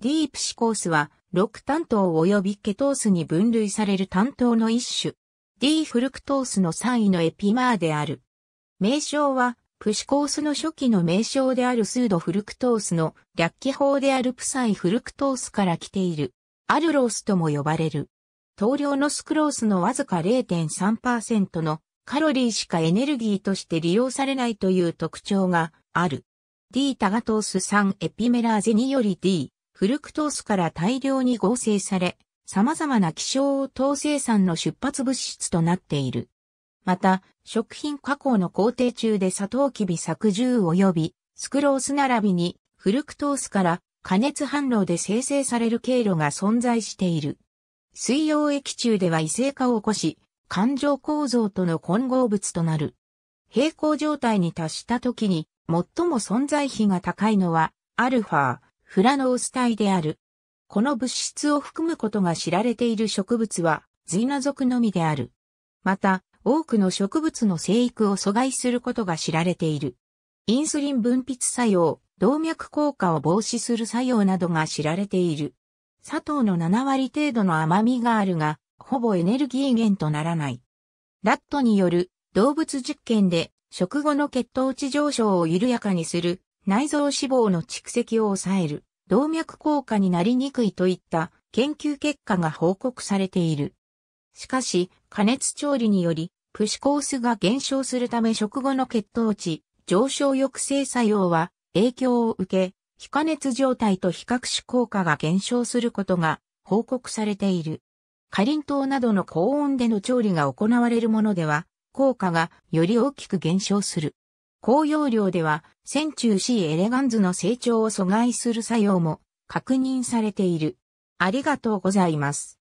ディープシコースは、6担当及びケトースに分類される担当の一種。D フルクトースの3位のエピマーである。名称は、プシコースの初期の名称であるスードフルクトースの略記法であるプサイフルクトースから来ている。アルロースとも呼ばれる。糖量のスクロースのわずか0.3%のカロリーしかエネルギーとして利用されないという特徴がある。D タガトース3エピメラーゼにより D フルクトースから大量に合成され、様々な希少を統生産の出発物質となっている。また、食品加工の工程中でサトウキビ作除及びスクロース並びにフルクトースから加熱反応で生成される経路が存在している。水溶液中では異性化を起こし、環状構造との混合物となる。平行状態に達した時に最も存在比が高いのは、アルファ、フラノース体である。この物質を含むことが知られている植物は、ズイナ属のみである。また、多くの植物の生育を阻害することが知られている。インスリン分泌作用、動脈硬化を防止する作用などが知られている。砂糖の7割程度の甘みがあるが、ほぼエネルギー源とならない。ラットによる動物実験で食後の血糖値上昇を緩やかにする内臓脂肪の蓄積を抑える、動脈硬化になりにくいといった研究結果が報告されている。しかし、加熱調理により、プシコースが減少するため食後の血糖値、上昇抑制作用は影響を受け、非加熱状態と比較し効果が減少することが報告されている。かりんとうなどの高温での調理が行われるものでは、効果がより大きく減少する。高容量では、センチュー C エレガンズの成長を阻害する作用も確認されている。ありがとうございます。